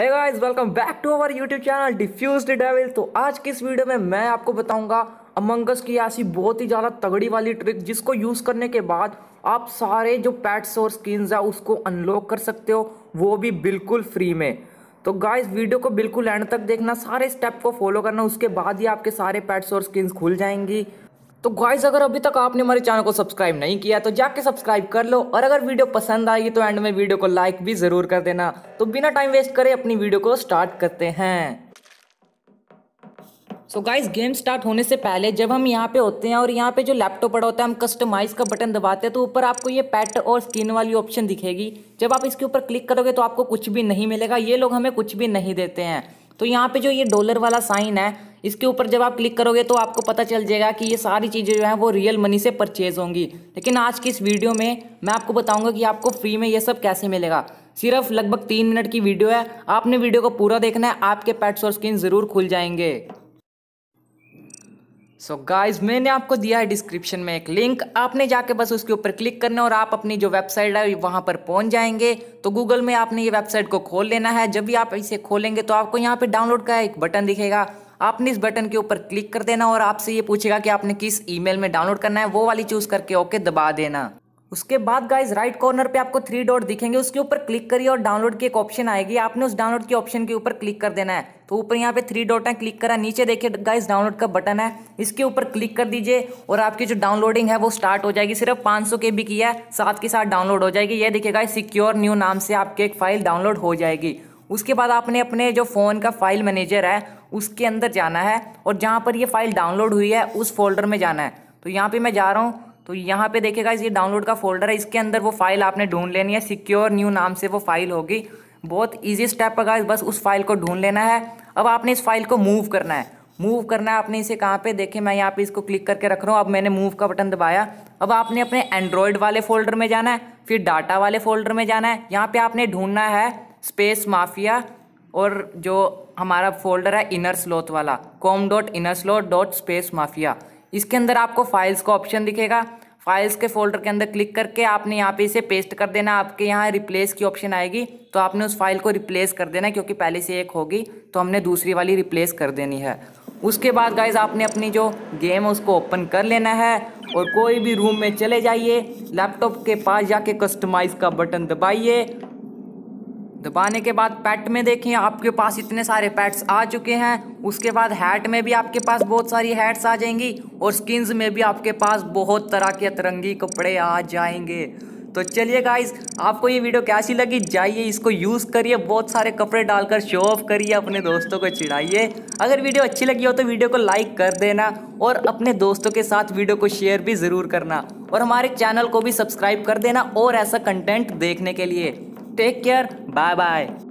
hey guys welcome back to our YouTube channel diffuse devil तो आज की इस वीडियो में मैं आपको बताऊंगा अमंगस की ऐसी बहुत ही ज़्यादा तगड़ी वाली ट्रिक जिसको यूज़ करने के बाद आप सारे जो पैट्स और स्किन्स है उसको अनलॉक कर सकते हो वो भी बिल्कुल फ्री में तो गाइस वीडियो को बिल्कुल एंड तक देखना सारे स्टेप को फॉलो करना उसके बाद ही आपके सारे पैट्स और स्किन्स खुल जाएंगी तो गाइज अगर अभी तक आपने हमारे चैनल को सब्सक्राइब नहीं किया तो जाके सब्सक्राइब कर लो और अगर वीडियो पसंद आएगी तो एंड में वीडियो को लाइक भी ज़रूर कर देना तो बिना टाइम वेस्ट करे अपनी वीडियो को स्टार्ट करते हैं सो गाइज गेम स्टार्ट होने से पहले जब हम यहाँ पे होते हैं और यहाँ पे जो लैपटॉप पड़ा होता है हम कस्टमाइज का बटन दबाते हैं तो ऊपर आपको ये पैट और स्किन वाली ऑप्शन दिखेगी जब आप इसके ऊपर क्लिक करोगे तो आपको कुछ भी नहीं मिलेगा ये लोग हमें कुछ भी नहीं देते हैं तो यहाँ पे जो ये डॉलर वाला साइन है इसके ऊपर जब आप क्लिक करोगे तो आपको पता चल जाएगा कि ये सारी चीज़ें जो हैं वो रियल मनी से परचेज होंगी लेकिन आज की इस वीडियो में मैं आपको बताऊंगा कि आपको फ्री में ये सब कैसे मिलेगा सिर्फ लगभग तीन मिनट की वीडियो है आपने वीडियो को पूरा देखना है आपके पैट्स और स्क्रीन ज़रूर खुल जाएंगे सो so गाइज मैंने आपको दिया है डिस्क्रिप्शन में एक लिंक आपने जाके बस उसके ऊपर क्लिक करना है और आप अपनी जो वेबसाइट है वहाँ पर पहुँच जाएंगे तो गूगल में आपने ये वेबसाइट को खोल लेना है जब भी आप इसे खोलेंगे तो आपको यहाँ पे डाउनलोड का एक बटन दिखेगा आपने इस बटन के ऊपर क्लिक कर देना और आपसे ये पूछेगा कि आपने किस ईमेल में डाउनलोड करना है वो वाली चूज़ करके ओके दबा देना उसके बाद गाइज राइट कॉर्नर पे आपको थ्री डॉट दिखेंगे उसके ऊपर क्लिक करिए और डाउनलोड की एक ऑप्शन आएगी आपने उस डाउनलोड के ऑप्शन के ऊपर क्लिक कर देना है तो ऊपर यहाँ पे थ्री डॉट है क्लिक करा नीचे देखिए गाइज डाउनलोड का बटन है इसके ऊपर क्लिक कर दीजिए और आपकी जो डाउनलोडिंग है वो स्टार्ट हो जाएगी सिर्फ पाँच सौ के बी की है साथ के साथ डाउनलोड हो जाएगी ये देखिए गाइज सिक्योर न्यू नाम से आपकी एक फाइल डाउनलोड हो जाएगी उसके बाद आपने अपने जो फ़ोन का फाइल मैनेजर है उसके अंदर जाना है और जहाँ पर ये फाइल डाउनलोड हुई है उस फोल्डर में जाना है तो यहाँ पर मैं जा रहा हूँ तो यहाँ पे देखेगा ये डाउनलोड का फोल्डर है इसके अंदर वो फाइल आपने ढूंढ लेनी है सिक्योर न्यू नाम से वो फाइल होगी बहुत ईजी स्टेप है गाइज बस उस फाइल को ढूंढ लेना है अब आपने इस फाइल को मूव करना है मूव करना है आपने इसे कहाँ पे देखें मैं यहाँ पे इसको क्लिक करके रख रहा हूँ अब मैंने मूव का बटन दबाया अब आपने अपने एंड्रॉयड वाले फोल्डर में जाना है फिर डाटा वाले फोल्डर में जाना है यहाँ पे आपने ढूंढना है स्पेस माफिया और जो हमारा फोल्डर है इनर स्लोथ वाला com dot Innersloth dot space mafia इसके अंदर आपको फाइल्स का ऑप्शन दिखेगा फाइल्स के फोल्डर के अंदर क्लिक करके आपने यहाँ पे इसे पेस्ट कर देना आपके यहाँ रिप्लेस की ऑप्शन आएगी तो आपने उस फाइल को रिप्लेस कर देना क्योंकि पहले से एक होगी तो हमने दूसरी वाली रिप्लेस कर देनी है उसके बाद गाइज आपने अपनी जो गेम है उसको ओपन कर लेना है और कोई भी रूम में चले जाइए लैपटॉप के पास जाके कस्टमाइज़ का बटन दबाइए दबाने के बाद पैट में देखें आपके पास इतने सारे पैट्स आ चुके हैं उसके बाद हैट में भी आपके पास बहुत सारी हैट्स आ जाएंगी और स्किन्स में भी आपके पास बहुत तरह के अतरंगी कपड़े आ जाएंगे तो चलिए गाइज़ आपको ये वीडियो कैसी लगी जाइए इसको यूज़ करिए बहुत सारे कपड़े डालकर शो ऑफ करिए अपने दोस्तों को चिढ़ाइए अगर वीडियो अच्छी लगी हो तो वीडियो को लाइक कर देना और अपने दोस्तों के साथ वीडियो को शेयर भी ज़रूर करना और हमारे चैनल को भी सब्सक्राइब कर देना और ऐसा कंटेंट देखने के लिए टेक केयर बाय बाय